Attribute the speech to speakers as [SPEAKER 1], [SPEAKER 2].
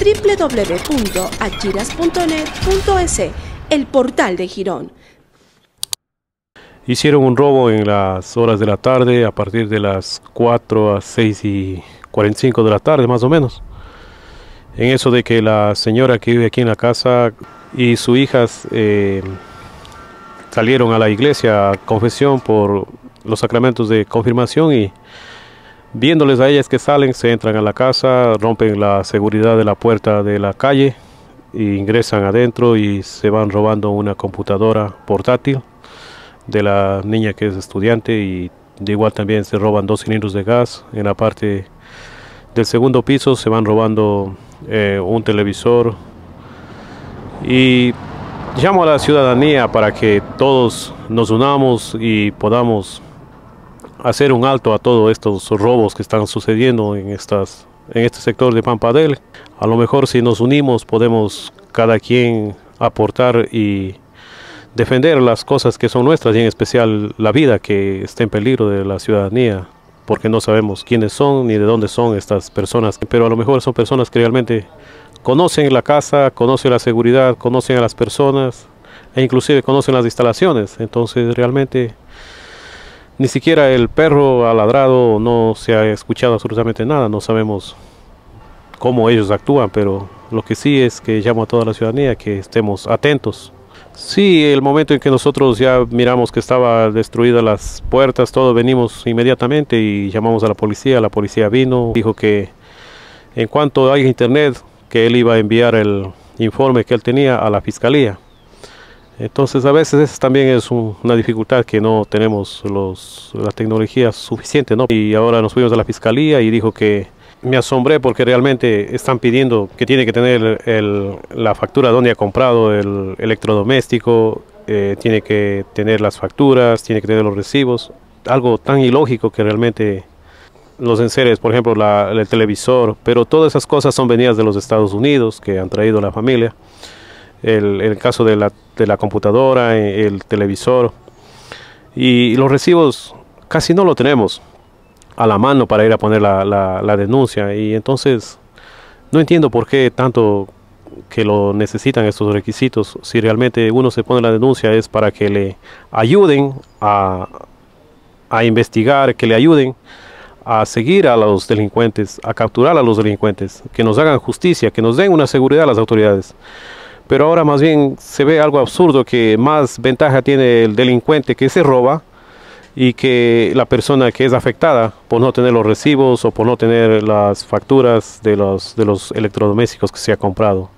[SPEAKER 1] www.achiras.net.es, el portal de Girón. Hicieron un robo en las horas de la tarde, a partir de las 4 a 6 y 45 de la tarde más o menos. En eso de que la señora que vive aquí en la casa y su hija eh, salieron a la iglesia a confesión por los sacramentos de confirmación y viéndoles a ellas que salen, se entran a la casa, rompen la seguridad de la puerta de la calle e ingresan adentro y se van robando una computadora portátil de la niña que es estudiante y de igual también se roban dos cilindros de gas en la parte del segundo piso se van robando eh, un televisor y llamo a la ciudadanía para que todos nos unamos y podamos hacer un alto a todos estos robos que están sucediendo en, estas, en este sector de Pampadel. A lo mejor si nos unimos podemos cada quien aportar y defender las cosas que son nuestras y en especial la vida que está en peligro de la ciudadanía porque no sabemos quiénes son ni de dónde son estas personas, pero a lo mejor son personas que realmente conocen la casa, conocen la seguridad, conocen a las personas e inclusive conocen las instalaciones, entonces realmente ni siquiera el perro ha ladrado no se ha escuchado absolutamente nada, no sabemos cómo ellos actúan, pero lo que sí es que llamo a toda la ciudadanía que estemos atentos. Sí, el momento en que nosotros ya miramos que estaba destruidas las puertas, todos venimos inmediatamente y llamamos a la policía, la policía vino, dijo que en cuanto haya internet, que él iba a enviar el informe que él tenía a la fiscalía. Entonces a veces también es una dificultad que no tenemos los, la tecnología suficiente, ¿no? Y ahora nos fuimos a la fiscalía y dijo que me asombré porque realmente están pidiendo que tiene que tener la factura donde ha comprado el electrodoméstico, eh, tiene que tener las facturas, tiene que tener los recibos. Algo tan ilógico que realmente los enseres, por ejemplo, el televisor, pero todas esas cosas son venidas de los Estados Unidos que han traído la familia el, caso de la, de la computadora, eh, el televisor. Y los recibos casi no lo tenemos a la mano para ir a poner la, la, denuncia. Y entonces no entiendo por qué tanto que lo necesitan estos requisitos. Si realmente uno se pone la denuncia es para que le ayuden a, a investigar, que le ayuden a seguir a los delincuentes, a capturar a los delincuentes, que nos hagan justicia, que nos den una seguridad a las autoridades. Pero ahora más bien se ve algo absurdo que más ventaja tiene el delincuente que se roba y que la persona que es afectada por no tener los recibos o por no tener las facturas de los, de los electrodomésticos que se ha comprado.